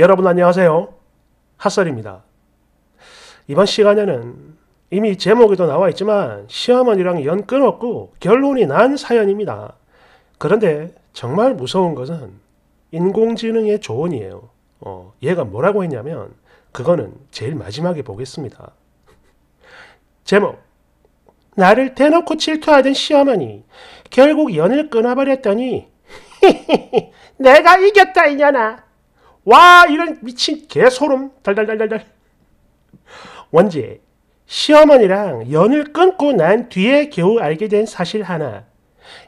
여러분 안녕하세요. 핫설입니다. 이번 시간에는 이미 제목에도 나와 있지만 시어머니랑 연 끊었고 결론이 난 사연입니다. 그런데 정말 무서운 것은 인공지능의 조언이에요. 어, 얘가 뭐라고 했냐면 그거는 제일 마지막에 보겠습니다. 제목 나를 대놓고 질투하던 시어머니 결국 연을 끊어버렸더니 내가 이겼다 이년아 와 이런 미친 개소름 달달달달달 원제 시어머니랑 연을 끊고 난 뒤에 겨우 알게 된 사실 하나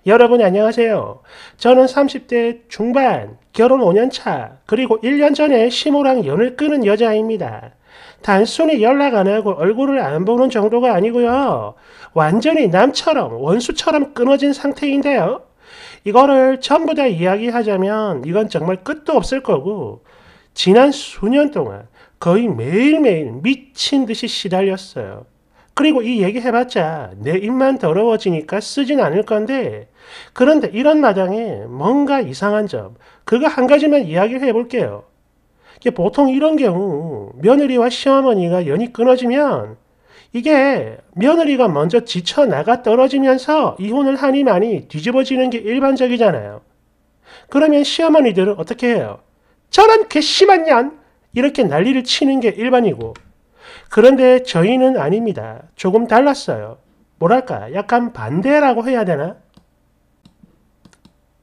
여러분 안녕하세요 저는 30대 중반 결혼 5년차 그리고 1년 전에 시모랑 연을 끊은 여자입니다 단순히 연락 안 하고 얼굴을 안 보는 정도가 아니고요 완전히 남처럼 원수처럼 끊어진 상태인데요 이거를 전부 다 이야기하자면 이건 정말 끝도 없을 거고 지난 수년 동안 거의 매일매일 미친 듯이 시달렸어요. 그리고 이 얘기 해봤자 내 입만 더러워지니까 쓰진 않을 건데 그런데 이런 마당에 뭔가 이상한 점 그거 한 가지만 이야기를 해볼게요. 보통 이런 경우 며느리와 시어머니가 연이 끊어지면 이게 며느리가 먼저 지쳐 나가 떨어지면서 이혼을 하니 많이 뒤집어지는 게 일반적이잖아요. 그러면 시어머니들은 어떻게 해요? 저런 괘씸한 년! 이렇게 난리를 치는 게 일반이고 그런데 저희는 아닙니다. 조금 달랐어요. 뭐랄까 약간 반대라고 해야 되나?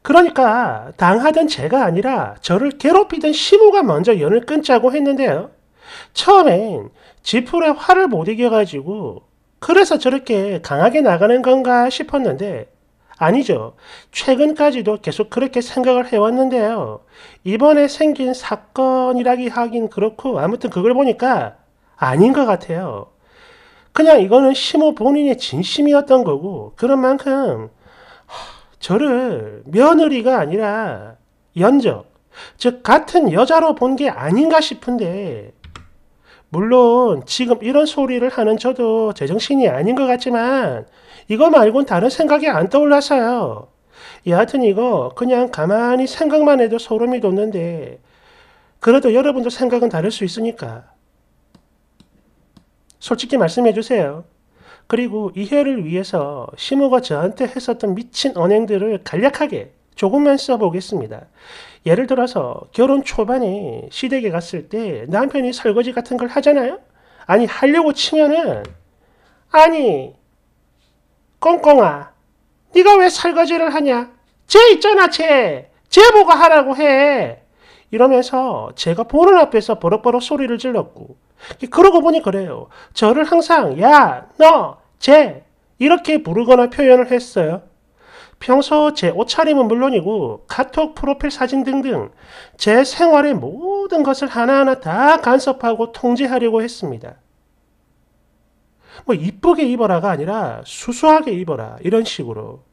그러니까 당하던 제가 아니라 저를 괴롭히던 시부가 먼저 연을 끊자고 했는데요. 처음엔 지풀에 화를 못 이겨가지고 그래서 저렇게 강하게 나가는 건가 싶었는데 아니죠. 최근까지도 계속 그렇게 생각을 해왔는데요. 이번에 생긴 사건이라기 하긴 그렇고 아무튼 그걸 보니까 아닌 것 같아요. 그냥 이거는 심호 본인의 진심이었던 거고 그런 만큼 저를 며느리가 아니라 연적, 즉 같은 여자로 본 게 아닌가 싶은데 물론 지금 이런 소리를 하는 저도 제정신이 아닌 것 같지만 이거 말곤 다른 생각이 안 떠올라서요. 여하튼 이거 그냥 가만히 생각만 해도 소름이 돋는데 그래도 여러분도 생각은 다를 수 있으니까 솔직히 말씀해 주세요. 그리고 이해를 위해서 시모가 저한테 했었던 미친 언행들을 간략하게 조금만 써보겠습니다. 예를 들어서 결혼 초반에 시댁에 갔을 때 남편이 설거지 같은 걸 하잖아요? 아니, 하려고 치면은, 아니, 꽁꽁아, 네가 왜 설거지를 하냐? 쟤 있잖아, 쟤! 쟤 보고 하라고 해! 이러면서 제가 보는 앞에서 버럭버럭 소리를 질렀고, 그러고 보니 그래요. 저를 항상, 야, 너, 쟤! 이렇게 부르거나 표현을 했어요. 평소 제 옷차림은 물론이고 카톡 프로필 사진 등등 제 생활의 모든 것을 하나하나 다 간섭하고 통제하려고 했습니다. 뭐 이쁘게 입어라가 아니라 수수하게 입어라 이런 식으로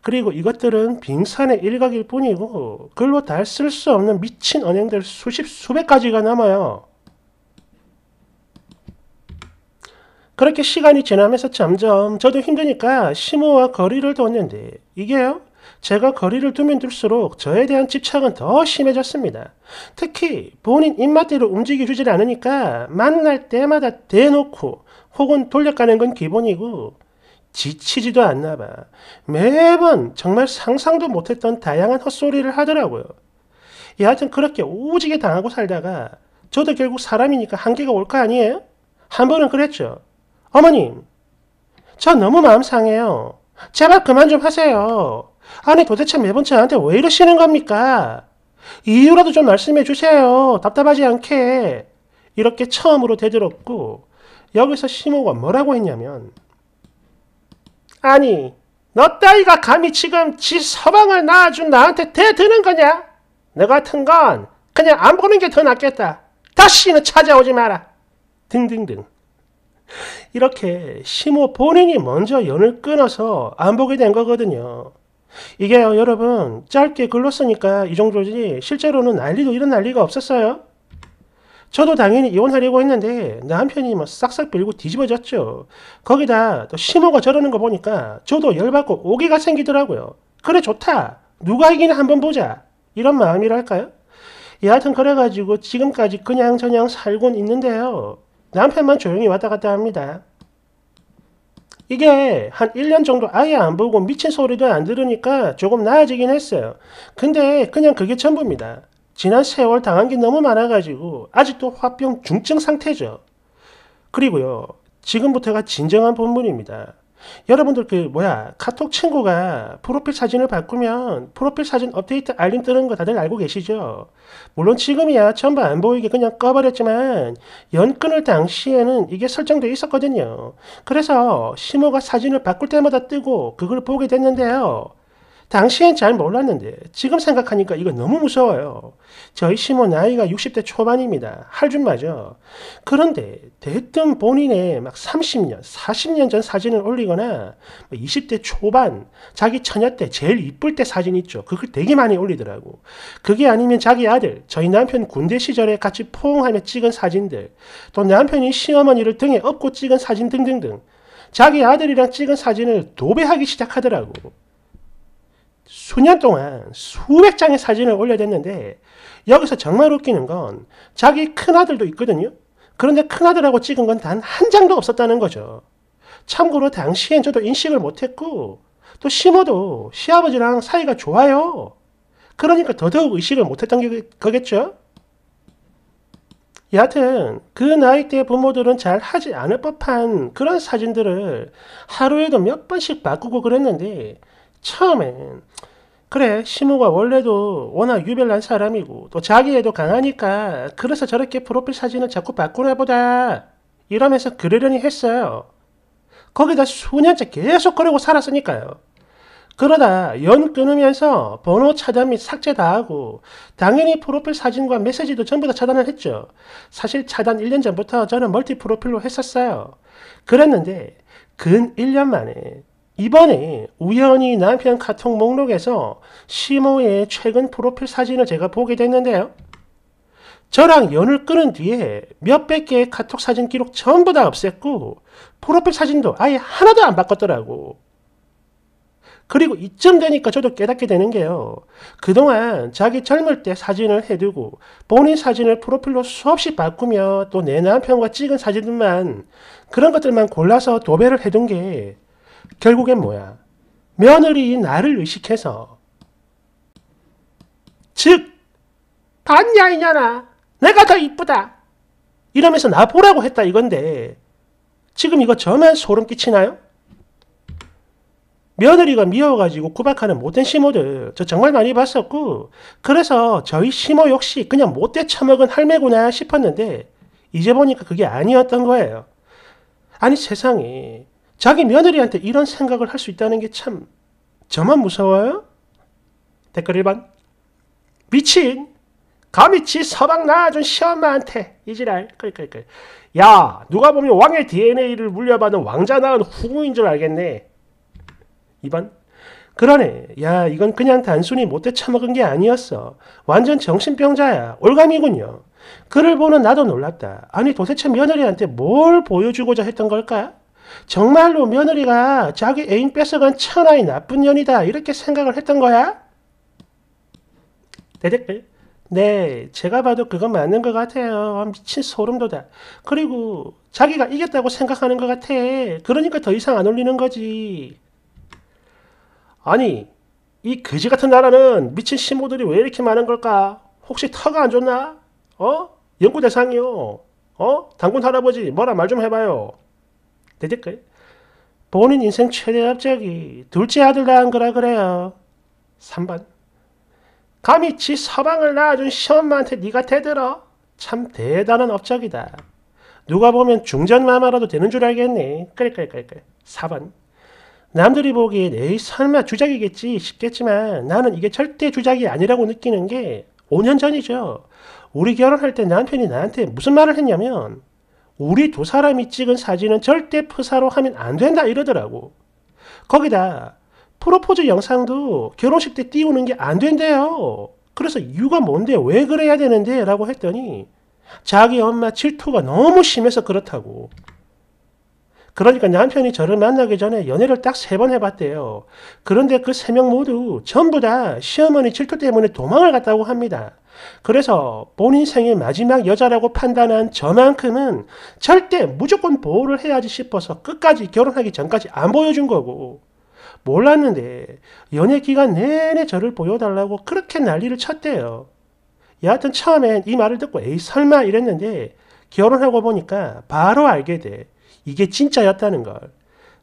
그리고 이것들은 빙산의 일각일 뿐이고 글로 뭐 다쓸 수 없는 미친 언행들 수십 수백 가지가 남아요. 그렇게 시간이 지나면서 점점 저도 힘드니까 심오와 거리를 뒀는데 이게요. 제가 거리를 두면 둘수록 저에 대한 집착은 더 심해졌습니다. 특히 본인 입맛대로 움직여주질 않으니까 만날 때마다 대놓고 혹은 돌려가는 건 기본이고 지치지도 않나 봐. 매번 정말 상상도 못했던 다양한 헛소리를 하더라고요. 예, 여하튼 그렇게 오지게 당하고 살다가 저도 결국 사람이니까 한계가 올 거 아니에요? 한 번은 그랬죠. 어머님, 저 너무 마음 상해요. 제발 그만 좀 하세요. 아니 도대체 매번 저한테 왜 이러시는 겁니까? 이유라도 좀 말씀해 주세요. 답답하지 않게. 이렇게 처음으로 대들었고 여기서 심호가 뭐라고 했냐면 아니 너 따위가 감히 지금 지 서방을 낳아준 나한테 대드는 거냐? 너 같은 건 그냥 안 보는 게 더 낫겠다. 다시는 찾아오지 마라. 등등등. 이렇게 심호 본인이 먼저 연을 끊어서 안 보게 된 거거든요. 이게 여러분, 짧게 글로 쓰니까 이 정도지, 실제로는 난리도 이런 난리가 없었어요. 저도 당연히 이혼하려고 했는데, 남편이 뭐 싹싹 빌고 뒤집어졌죠. 거기다 또 심호가 저러는 거 보니까, 저도 열받고 오기가 생기더라고요. 그래, 좋다. 누가 이기나 한번 보자. 이런 마음이랄까요? 여하튼 그래가지고 지금까지 그냥저냥 살곤 있는데요. 남편만 조용히 왔다 갔다 합니다. 이게 한 1년 정도 아예 안 보고 미친 소리도 안 들으니까 조금 나아지긴 했어요. 근데 그냥 그게 전부입니다. 지난 세월 당한 게 너무 많아가지고 아직도 화병 중증 상태죠. 그리고요. 지금부터가 진정한 본문입니다. 여러분들 그 뭐야 카톡 친구가 프로필 사진을 바꾸면 프로필 사진 업데이트 알림 뜨는 거 다들 알고 계시죠? 물론 지금이야 전부 안 보이게 그냥 꺼버렸지만 연 끊을 당시에는 이게 설정돼 있었거든요. 그래서 심호가 사진을 바꿀 때마다 뜨고 그걸 보게 됐는데요. 당시엔 잘 몰랐는데 지금 생각하니까 이거 너무 무서워요. 저희 시모 나이가 60대 초반입니다. 할줌마죠. 그런데 대뜸 본인의 막 30년, 40년 전 사진을 올리거나 20대 뭐 초반 자기 처녀 때 제일 이쁠 때 사진 있죠. 그걸 되게 많이 올리더라고. 그게 아니면 자기 아들, 저희 남편 군대 시절에 같이 포옹하며 찍은 사진들, 또 남편이 시어머니를 등에 업고 찍은 사진 등등등. 자기 아들이랑 찍은 사진을 도배하기 시작하더라고. 수년 동안 수백 장의 사진을 올려됐는데 여기서 정말 웃기는 건 자기 큰아들도 있거든요. 그런데 큰아들하고 찍은 건 단 한 장도 없었다는 거죠. 참고로 당시엔 저도 인식을 못했고 또 시모도 시아버지랑 사이가 좋아요. 그러니까 더더욱 의식을 못했던 게 거겠죠. 여하튼 그 나이 때 부모들은 잘 하지 않을 법한 그런 사진들을 하루에도 몇 번씩 바꾸고 그랬는데 처음엔 그래 시모가 원래도 워낙 유별난 사람이고 또 자기애도 강하니까 그래서 저렇게 프로필 사진을 자꾸 바꾸나 보다 이러면서 그러려니 했어요. 거기다 수년째 계속 그러고 살았으니까요. 그러다 연 끊으면서 번호 차단 및 삭제 다 하고 당연히 프로필 사진과 메시지도 전부 다 차단을 했죠. 사실 차단 1년 전부터 저는 멀티 프로필로 했었어요. 그랬는데 근 1년 만에 이번에 우연히 남편 카톡 목록에서 심호의 최근 프로필 사진을 제가 보게 됐는데요. 저랑 연을 끊은 뒤에 몇백 개의 카톡 사진 기록 전부 다 없앴고 프로필 사진도 아예 하나도 안 바꿨더라고. 그리고 이쯤 되니까 저도 깨닫게 되는 게요. 그동안 자기 젊을 때 사진을 해두고 본인 사진을 프로필로 수없이 바꾸며 또 내 남편과 찍은 사진들만 그런 것들만 골라서 도배를 해둔 게 결국엔 뭐야? 며느리인 나를 의식해서 즉 봤냐 이냐나 내가 더 이쁘다 이러면서 나 보라고 했다 이건데 지금 이거 저만 소름 끼치나요? 며느리가 미워가지고 구박하는 못된 시모들 저 정말 많이 봤었고 그래서 저희 시모 역시 그냥 못돼 처먹은 할매구나 싶었는데 이제 보니까 그게 아니었던 거예요. 아니 세상에 자기 며느리한테 이런 생각을 할 수 있다는 게 참 저만 무서워요? 댓글 1번 미친 감히 지 서방 낳아준 시엄마한테 이지랄 끌끌끌 야 누가 보면 왕의 DNA를 물려받은 왕자 낳은 후궁인 줄 알겠네 2번 그러네 야 이건 그냥 단순히 못돼 처먹은 게 아니었어 완전 정신병자야 올감이군요 그를 보는 나도 놀랐다 아니 도대체 며느리한테 뭘 보여주고자 했던 걸까? 정말로 며느리가 자기 애인 뺏어간 천하의 나쁜 년이다 이렇게 생각을 했던 거야? 대댓글 네 제가 봐도 그건 맞는 것 같아요 아, 미친 소름돋아 그리고 자기가 이겼다고 생각하는 것 같아 그러니까 더 이상 안 올리는 거지 아니 이 거지 같은 나라는 미친 신부들이 왜 이렇게 많은 걸까 혹시 터가 안 좋나? 어? 연구 대상이요 어? 당군 할아버지 뭐라 말 좀 해봐요 되될까요? 본인 인생 최대 업적이 둘째 아들 낳은 거라 그래요. 3번 감히 지 서방을 낳아준 시엄마한테 네가 대들어? 참 대단한 업적이다. 누가 보면 중전마마라도 되는 줄 알겠네. 그래그래그래 4번 남들이 보기에 에이 설마 주작이겠지 싶겠지만 나는 이게 절대 주작이 아니라고 느끼는 게 5년 전이죠. 우리 결혼할 때 남편이 나한테 무슨 말을 했냐면 우리 두 사람이 찍은 사진은 절대 프사로 하면 안 된다 이러더라고. 거기다 프로포즈 영상도 결혼식 때 띄우는 게 안 된대요. 그래서 이유가 뭔데 왜 그래야 되는데 라고 했더니 자기 엄마 질투가 너무 심해서 그렇다고. 그러니까 남편이 저를 만나기 전에 연애를 딱 세 번 해봤대요. 그런데 그 세 명 모두 전부 다 시어머니 질투 때문에 도망을 갔다고 합니다. 그래서 본인 생의 마지막 여자라고 판단한 저만큼은 절대 무조건 보호를 해야지 싶어서 끝까지 결혼하기 전까지 안 보여준 거고 몰랐는데 연애 기간 내내 저를 보여달라고 그렇게 난리를 쳤대요. 여하튼 처음엔 이 말을 듣고 에이 설마 이랬는데 결혼하고 보니까 바로 알게 돼. 이게 진짜였다는 걸.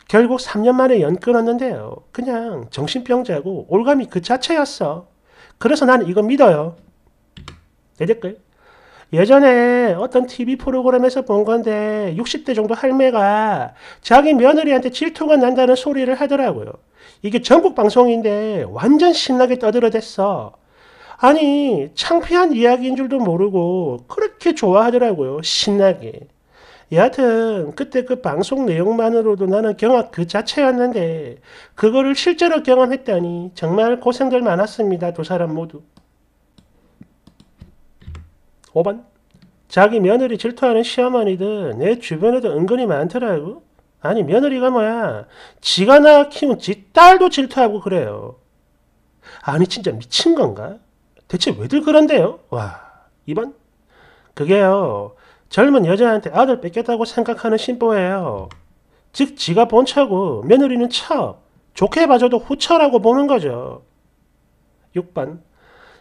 결국 3년 만에 연 끊었는데요. 그냥 정신병자고 올감이 그 자체였어. 그래서 나는 이거 믿어요. 내 댓글. 예전에 어떤 TV 프로그램에서 본 건데 60대 정도 할매가 자기 며느리한테 질투가 난다는 소리를 하더라고요. 이게 전국 방송인데 완전 신나게 떠들어댔어. 아니 창피한 이야기인 줄도 모르고 그렇게 좋아하더라고요. 신나게. 여하튼 그때 그 방송 내용만으로도 나는 경악 그 자체였는데 그거를 실제로 경험했다니 정말 고생들 많았습니다. 두 사람 모두. 5번 자기 며느리 질투하는 시어머니들 내 주변에도 은근히 많더라고. 아니 며느리가 뭐야. 지가 낳아 키운 지 딸도 질투하고 그래요. 아니 진짜 미친 건가? 대체 왜들 그런데요? 와 2번 그게요. 젊은 여자한테 아들 뺏겼다고 생각하는 심보예요. 즉 지가 본처고 며느리는 처, 좋게 봐줘도 후처라고 보는 거죠. 6번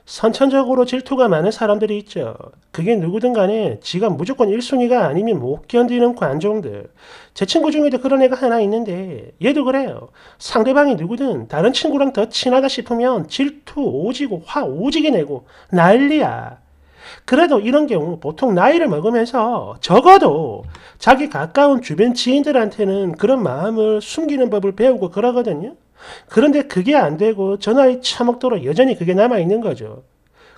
선천적으로 질투가 많은 사람들이 있죠. 그게 누구든 간에 지가 무조건 1순위가 아니면 못 견디는 관종들. 제 친구 중에도 그런 애가 하나 있는데 얘도 그래요. 상대방이 누구든 다른 친구랑 더 친하다 싶으면 질투 오지고 화 오지게 내고 난리야. 그래도 이런 경우 보통 나이를 먹으면서 적어도 자기 가까운 주변 지인들한테는 그런 마음을 숨기는 법을 배우고 그러거든요. 그런데 그게 안 되고 전화의 차먹도록 여전히 그게 남아있는 거죠.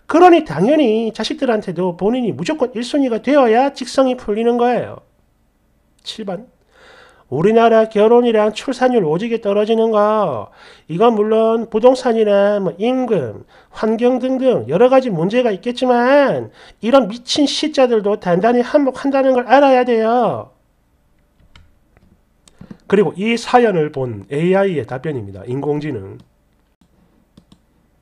그러니 당연히 자식들한테도 본인이 무조건 1순위가 되어야 직성이 풀리는 거예요. 7번 우리나라 결혼이랑 출산율 오지게 떨어지는 거 이건 물론 부동산이나 뭐 임금, 환경 등등 여러 가지 문제가 있겠지만 이런 미친 시자들도 단단히 한몫한다는 걸 알아야 돼요. 그리고 이 사연을 본 AI의 답변입니다. 인공지능.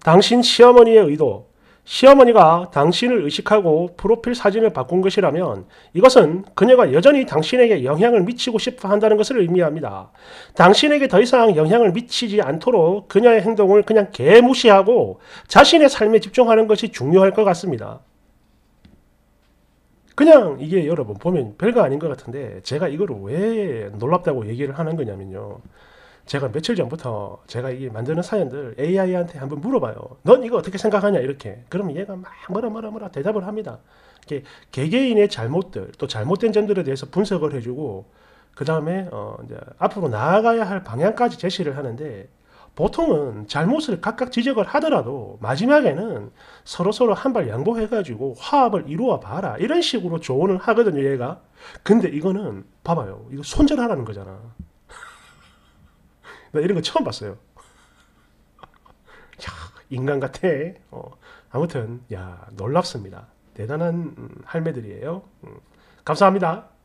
당신 시어머니의 의도, 시어머니가 당신을 의식하고 프로필 사진을 바꾼 것이라면 이것은 그녀가 여전히 당신에게 영향을 미치고 싶어 한다는 것을 의미합니다. 당신에게 더 이상 영향을 미치지 않도록 그녀의 행동을 그냥 개무시하고 자신의 삶에 집중하는 것이 중요할 것 같습니다. 그냥 이게 여러분 보면 별거 아닌 것 같은데 제가 이걸 왜 놀랍다고 얘기를 하는 거냐면요. 제가 며칠 전부터 제가 이 만드는 사연들 AI한테 한번 물어봐요. 넌 이거 어떻게 생각하냐 이렇게. 그러면 얘가 막 뭐라 뭐라 뭐라 대답을 합니다. 이게 개개인의 잘못들 또 잘못된 점들에 대해서 분석을 해주고 그 다음에 어 이제 앞으로 나아가야 할 방향까지 제시를 하는데 보통은 잘못을 각각 지적을 하더라도 마지막에는 서로서로 한 발 양보해가지고 화합을 이루어 봐라. 이런 식으로 조언을 하거든요, 얘가. 근데 이거는 봐봐요. 이거 손절하라는 거잖아. 나 이런 거 처음 봤어요. 야, 인간 같아. 어, 아무튼 야 놀랍습니다. 대단한 음, 할매들이에요. 음, 감사합니다.